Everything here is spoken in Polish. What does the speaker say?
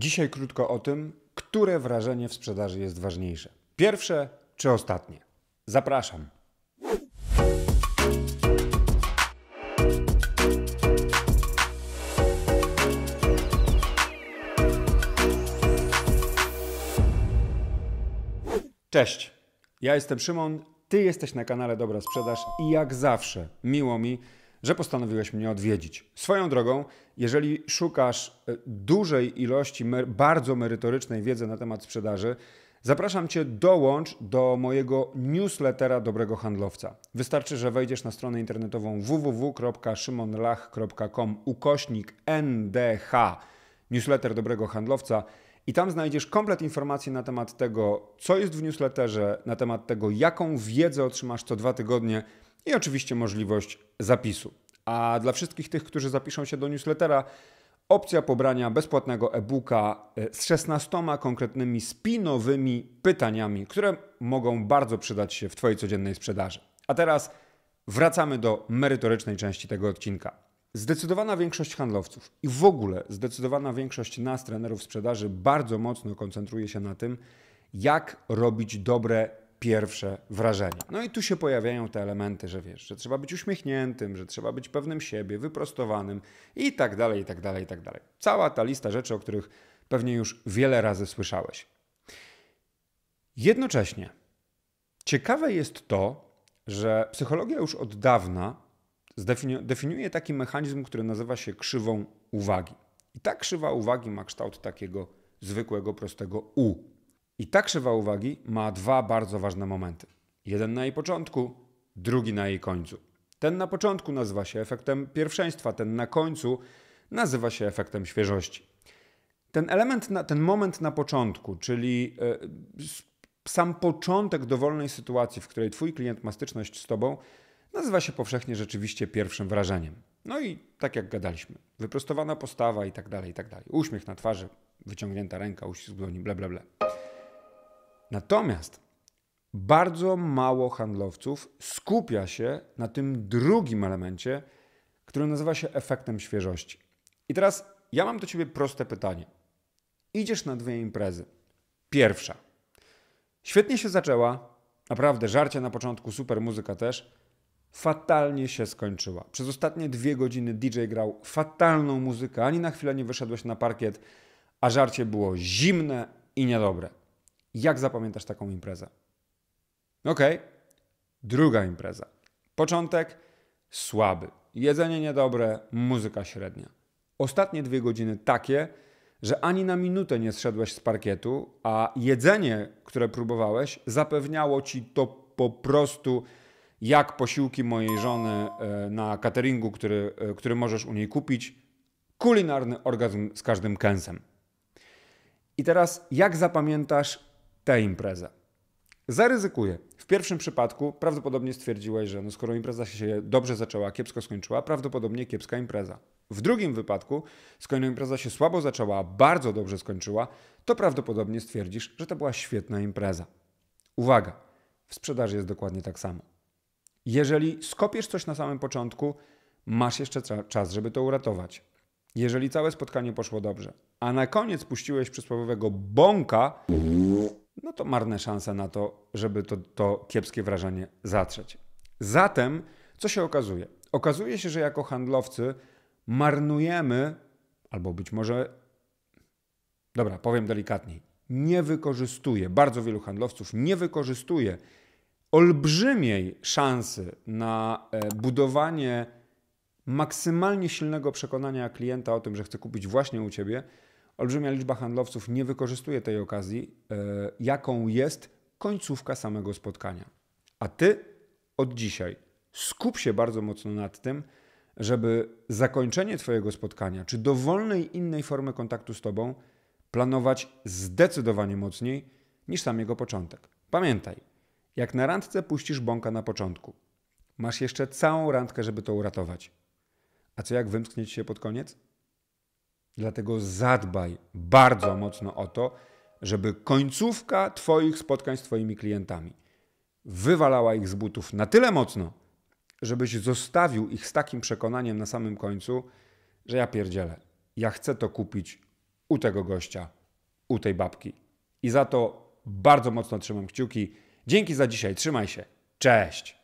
Dzisiaj krótko o tym, które wrażenie w sprzedaży jest ważniejsze. Pierwsze czy ostatnie? Zapraszam. Cześć, ja jestem Szymon, ty jesteś na kanale Dobra Sprzedaż i jak zawsze miło mi, że postanowiłeś mnie odwiedzić. Swoją drogą, jeżeli szukasz e, dużej ilości bardzo merytorycznej wiedzy na temat sprzedaży, Zapraszam Cię, dołącz do mojego newslettera Dobrego Handlowca. Wystarczy, że wejdziesz na stronę internetową www.szymonlach.com ukośnik NDH newsletter Dobrego Handlowca i tam znajdziesz komplet informacji na temat tego, co jest w newsletterze, na temat tego, jaką wiedzę otrzymasz co dwa tygodnie – i oczywiście możliwość zapisu. A dla wszystkich tych, którzy zapiszą się do newslettera, opcja pobrania bezpłatnego e-booka e, z 16 konkretnymi spinowymi pytaniami, które mogą bardzo przydać się w Twojej codziennej sprzedaży. A teraz wracamy do merytorycznej części tego odcinka. Zdecydowana większość handlowców i w ogóle zdecydowana większość nas, trenerów sprzedaży, bardzo mocno koncentruje się na tym, jak robić dobre pierwsze wrażenie. No i tu się pojawiają te elementy, że wiesz, że trzeba być uśmiechniętym, że trzeba być pewnym siebie, wyprostowanym i tak dalej, i tak dalej, i tak dalej. Cała ta lista rzeczy, o których pewnie już wiele razy słyszałeś. Jednocześnie ciekawe jest to, że psychologia już od dawna definiuje taki mechanizm, który nazywa się krzywą uwagi. I ta krzywa uwagi ma kształt takiego zwykłego, prostego U, i ta krzywa uwagi ma dwa bardzo ważne momenty. Jeden na jej początku, drugi na jej końcu. Ten na początku nazywa się efektem pierwszeństwa, ten na końcu nazywa się efektem świeżości. Ten element, na, ten moment na początku, czyli e, sam początek dowolnej sytuacji, w której twój klient ma styczność z tobą, nazywa się powszechnie rzeczywiście pierwszym wrażeniem. No i tak jak gadaliśmy, wyprostowana postawa i tak dalej, i tak dalej. Uśmiech na twarzy, wyciągnięta ręka, uścisk dłoni, bla bla bla. Natomiast bardzo mało handlowców skupia się na tym drugim elemencie, który nazywa się efektem świeżości. I teraz ja mam do ciebie proste pytanie. Idziesz na dwie imprezy. Pierwsza. Świetnie się zaczęła, naprawdę żarcie na początku, super muzyka też. Fatalnie się skończyła. Przez ostatnie dwie godziny DJ grał fatalną muzykę, ani na chwilę nie wyszedłeś na parkiet, a żarcie było zimne i niedobre. Jak zapamiętasz taką imprezę? Ok, druga impreza. Początek słaby, jedzenie niedobre, muzyka średnia. Ostatnie dwie godziny takie, że ani na minutę nie zszedłeś z parkietu, a jedzenie, które próbowałeś, zapewniało ci to po prostu jak posiłki mojej żony e, na cateringu, który, e, który możesz u niej kupić. Kulinarny orgazm z każdym kęsem. I teraz, jak zapamiętasz tę imprezę. Zaryzykuję. W pierwszym przypadku prawdopodobnie stwierdziłeś, że no skoro impreza się dobrze zaczęła, kiepsko skończyła, prawdopodobnie kiepska impreza. W drugim wypadku, skoro impreza się słabo zaczęła, a bardzo dobrze skończyła, to prawdopodobnie stwierdzisz, że to była świetna impreza. Uwaga, w sprzedaży jest dokładnie tak samo. Jeżeli skopiesz coś na samym początku, masz jeszcze czas, żeby to uratować. Jeżeli całe spotkanie poszło dobrze, a na koniec puściłeś przysłowiowego bąka, no to marne szanse na to, żeby to, to kiepskie wrażenie zatrzeć. Zatem, co się okazuje? Okazuje się, że jako handlowcy marnujemy, albo być może, dobra, powiem delikatniej, nie wykorzystuje, bardzo wielu handlowców nie wykorzystuje olbrzymiej szansy na e, budowanie maksymalnie silnego przekonania klienta o tym, że chce kupić właśnie u ciebie, Olbrzymia liczba handlowców nie wykorzystuje tej okazji, e, jaką jest końcówka samego spotkania. A ty od dzisiaj skup się bardzo mocno nad tym, żeby zakończenie Twojego spotkania czy dowolnej innej formy kontaktu z Tobą planować zdecydowanie mocniej niż sam jego początek. Pamiętaj, jak na randce puścisz bąka na początku, masz jeszcze całą randkę, żeby to uratować. A co jak wymknieć się pod koniec? Dlatego zadbaj bardzo mocno o to, żeby końcówka Twoich spotkań z Twoimi klientami wywalała ich z butów na tyle mocno, żebyś zostawił ich z takim przekonaniem na samym końcu, że ja pierdzielę, ja chcę to kupić u tego gościa, u tej babki. I za to bardzo mocno trzymam kciuki. Dzięki za dzisiaj, trzymaj się. Cześć!